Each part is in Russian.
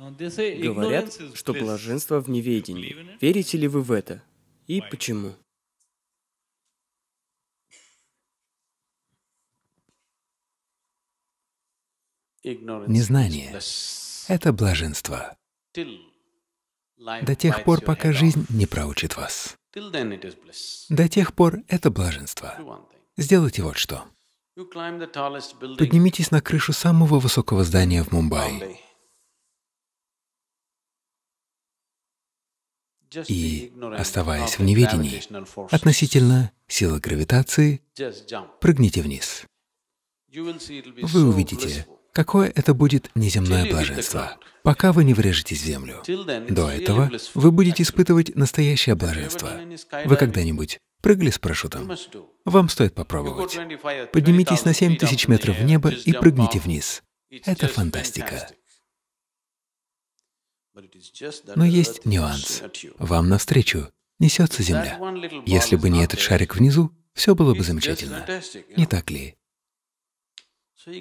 Говорят, что блаженство в неведении. Верите ли вы в это? И почему? Незнание — это блаженство до тех пор, пока жизнь не проучит вас. До тех пор это блаженство. Сделайте вот что. Поднимитесь на крышу самого высокого здания в Мумбаи и, оставаясь в неведении относительно силы гравитации, прыгните вниз. Вы увидите, какое это будет неземное блаженство, пока вы не врежетесь в землю. До этого вы будете испытывать настоящее блаженство. Вы когда-нибудь прыгали с парашютом? Вам стоит попробовать. Поднимитесь на 7000 метров в небо и прыгните вниз. Это фантастика. Но есть нюанс. Вам навстречу несется Земля. Если бы не этот шарик внизу, все было бы замечательно. Не так ли?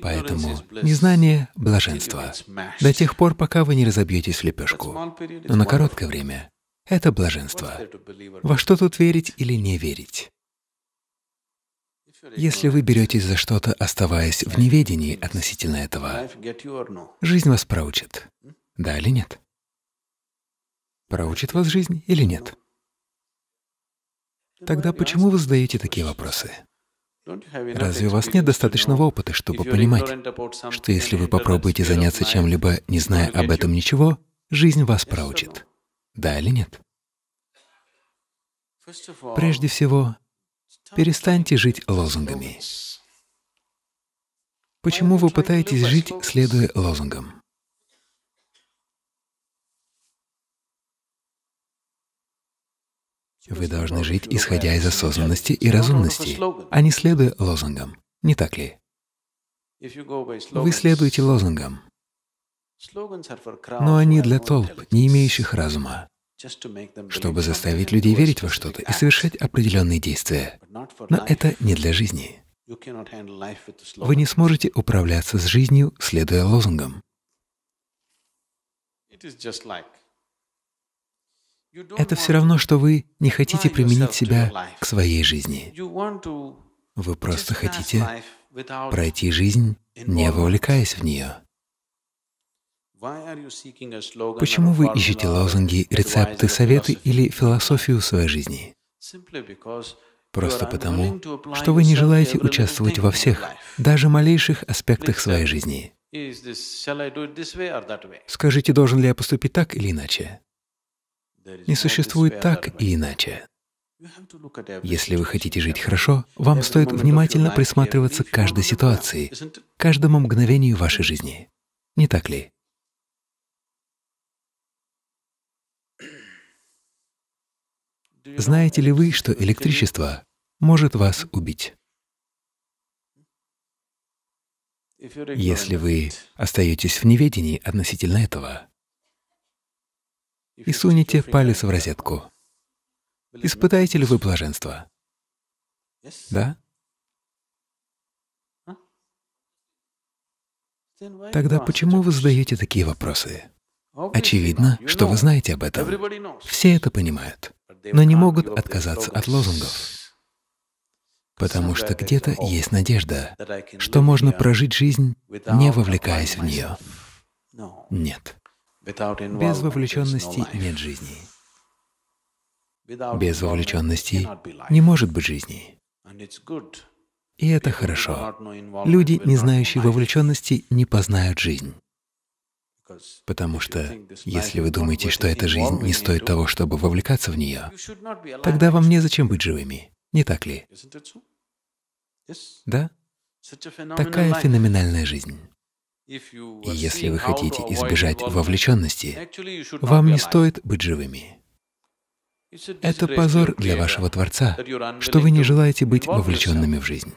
Поэтому незнание — блаженство. До тех пор, пока вы не разобьетесь в лепешку. Но на короткое время — это блаженство. Во что тут верить или не верить? Если вы беретесь за что-то, оставаясь в неведении относительно этого, жизнь вас проучит. Да или нет? проучит вас жизнь или нет? Тогда почему вы задаете такие вопросы? Разве у вас нет достаточного опыта, чтобы понимать, что если вы попробуете заняться чем-либо, не зная об этом ничего, жизнь вас проучит? Да или нет? Прежде всего, перестаньте жить лозунгами. Почему вы пытаетесь жить, следуя лозунгам? Вы должны жить, исходя из осознанности и разумности, а не следуя лозунгам, не так ли? Вы следуете лозунгам, но они для толп, не имеющих разума, чтобы заставить людей верить во что-то и совершать определенные действия. Но это не для жизни. Вы не сможете управляться с жизнью, следуя лозунгам. Это все равно, что вы не хотите применить себя к своей жизни. Вы просто хотите пройти жизнь, не вовлекаясь в нее. Почему вы ищете лозунги, рецепты, советы или философию своей жизни? Просто потому, что вы не желаете участвовать во всех, даже малейших аспектах своей жизни. Скажите, должен ли я поступить так или иначе? не существует так и иначе. Если вы хотите жить хорошо, вам стоит внимательно присматриваться к каждой ситуации, каждому мгновению вашей жизни. Не так ли? Знаете ли вы, что электричество может вас убить? Если вы остаетесь в неведении относительно этого, и сунете палец в розетку, испытаете ли вы блаженство? Да? Тогда почему вы задаете такие вопросы? Очевидно, что вы знаете об этом. Все это понимают, но не могут отказаться от лозунгов, потому что где-то есть надежда, что можно прожить жизнь, не вовлекаясь в нее. Нет. Без вовлеченности нет жизни. Без вовлеченности не может быть жизни. И это хорошо. Люди, не знающие вовлеченности, не познают жизнь. Потому что если вы думаете, что эта жизнь не стоит того, чтобы вовлекаться в нее, тогда вам незачем быть живыми, не так ли? Да? Такая феноменальная жизнь. И если вы хотите избежать вовлеченности, вам не стоит быть живыми. Это позор для вашего Творца, что вы не желаете быть вовлеченными в жизнь.